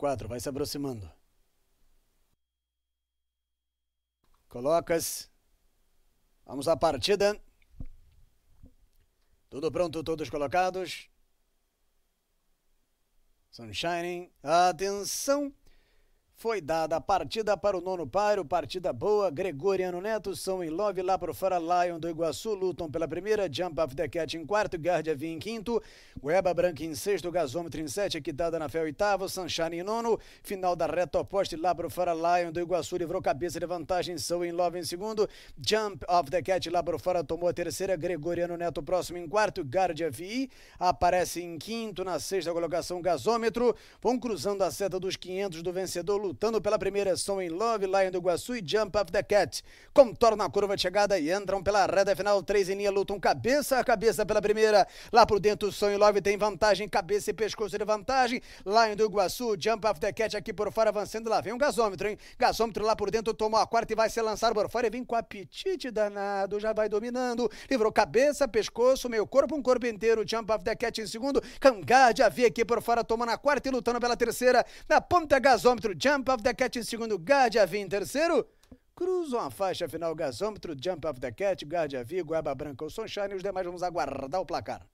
Quatro, vai se aproximando. Colocas. Vamos à partida. Tudo pronto, todos colocados. Sunshine. Atenção! Foi dada a partida para o nono páreo, partida boa, Gregoriano Neto, São em Love, lá para o Fora Lion do Iguaçu, lutam pela primeira, Jump of the Cat em quarto, Guardia V em quinto, Gueba Branca em sexto, Gasômetro em sete, Quitada na Fé oitavo, Sunshine em nono, final da reta oposta, lá para o Fora Lion do Iguaçu, livrou cabeça de vantagem, São em Love em segundo, Jump of the Cat lá para o Fora tomou a terceira, Gregoriano Neto próximo em quarto, Guardia VI aparece em quinto, na sexta colocação, Gasômetro, vão cruzando a seta dos 500 do vencedor, lutando pela primeira som em Love, Lion do Iguaçu e Jump Up the Cat. Contornam a curva de chegada e entram pela reta final. Três em linha lutam cabeça a cabeça pela primeira. Lá por dentro, som em Love tem vantagem, cabeça e pescoço de vantagem. Lion do Iguaçu, Jump Up the Cat aqui por fora avançando. Lá vem um gasômetro, hein? Gasômetro lá por dentro tomou a quarta e vai se lançar por fora e vem com apetite danado. Já vai dominando. Livrou cabeça, pescoço, meio corpo, um corpo inteiro. Jump Up the Cat em segundo. Cangá de Avi aqui por fora tomando a quarta e lutando pela terceira. Na ponta, gasômetro. Jump Jump of the Cat em segundo, Guardia V em terceiro. Cruzam a faixa final gasômetro, Jump of the Cat, Guardia V, Goiaba Branca ou Sunshine e os demais vamos aguardar o placar.